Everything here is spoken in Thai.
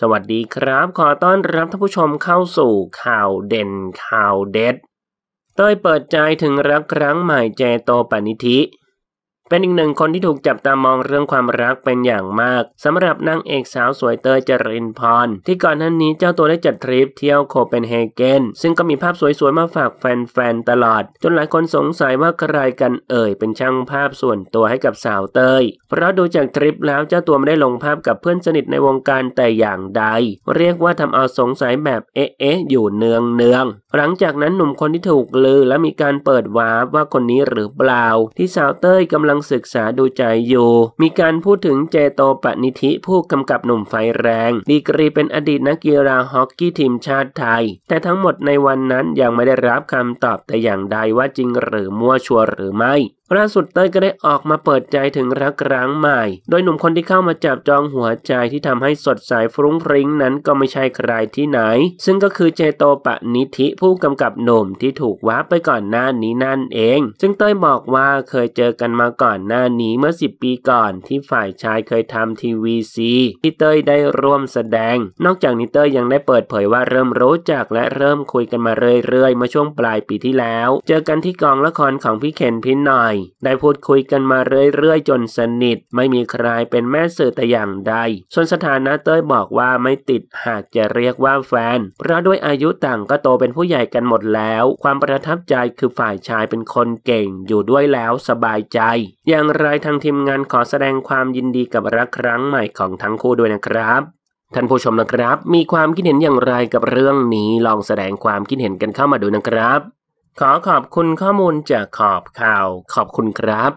สวัสดีครับขอต้อนรับท่านผู้ชมเข้าสู่ข่าวเด่นข่าวเด็ดเต้ยเปิดใจถึงรักครั้งใหม่เจโตปณิธิเป็นอีกหนึ่งคนที่ถูกจับตามองเรื่องความรักเป็นอย่างมากสำหรับนางเอกสาวสวยเตยจรินพรที่ก่อนหน้านี้เจ้าตัวได้จัดทริปเที่ยวโคเปนเฮเกน ซึ่งก็มีภาพสวยๆมาฝากแฟนๆตลอด จนหลายคนสงสัยว่าใครกันเอ่ยเป็นช่างภาพส่วนตัวให้กับสาวเตย เพราะดูจากทริปแล้วเจ้าตัวไม่ได้ลงภาพกับเพื่อนสนิทในวงการแต่อย่างใดเรียกว่าทำเอาสงสัยแบบเอ๊ะอยู่เนืองเนืองหลังจากนั้นหนุ่มคนที่ถูกลือและมีการเปิดวาร์ปว่าคนนี้หรือเปล่าที่สาวเตยกำลังลังศึกษาดูใจอยู่ มีการพูดถึงเจโตปนิธิผู้กำกับหนุ่มไฟแรง ดีกรีเป็นอดีตนักกีฬาฮอกกี้ทีมชาติไทย แต่ทั้งหมดในวันนั้นยังไม่ได้รับคำตอบแต่อย่างใดว่าจริงหรือมั่วชัวหรือไม่ล่าสุดเต้ยก็ได้ออกมาเปิดใจถึงรักร้างใหม่ โดยหนุ่มคนที่เข้ามาจับจองหัวใจที่ทำให้สดใสฟรุ้งฟริ้งนั้นก็ไม่ใช่ใครที่ไหน ซึ่งก็คือเจโตปะนิธิผู้กำกับหนุ่มที่ถูกว้าไปก่อนหน้านี้นั่นเอง ซึ่งเต้ยบอกว่าเคยเจอกันมาก่อนหน้านี้เมื่อ10ปีก่อนที่ฝ่ายชายเคยทำทีวีซีที่เต้ยได้ร่วมแสดง นอกจากนี้เต้ยยังได้เปิดเผยว่าเริ่มรู้จักและเริ่มคุยกันมาเรื่อยๆเมื่อช่วงปลายปีที่แล้ว เจอกันที่กองละครของพี่เคนพินหน่อยได้พูดคุยกันมาเรื่อยๆ จนสนิทไม่มีใครเป็นแม่สื่อแต่อย่างใดส่วนสถานะเต้ยบอกว่าไม่ติดหากจะเรียกว่าแฟน เพราะด้วยอายุต่างก็โตเป็นผู้ใหญ่กันหมดแล้ว ความประทับใจคือฝ่ายชายเป็นคนเก่งอยู่ด้วยแล้วสบายใจ อย่างไรทางทีมงานขอแสดงความยินดีกับรักครั้งใหม่ของทั้งคู่ด้วยนะครับ ท่านผู้ชมนะครับ มีความคิดเห็นอย่างไรกับเรื่องนี้ลองแสดงความคิดเห็นกันเข้ามาดูนะครับขอขอบคุณข้อมูลจากขอบข่าว ขอบคุณครับ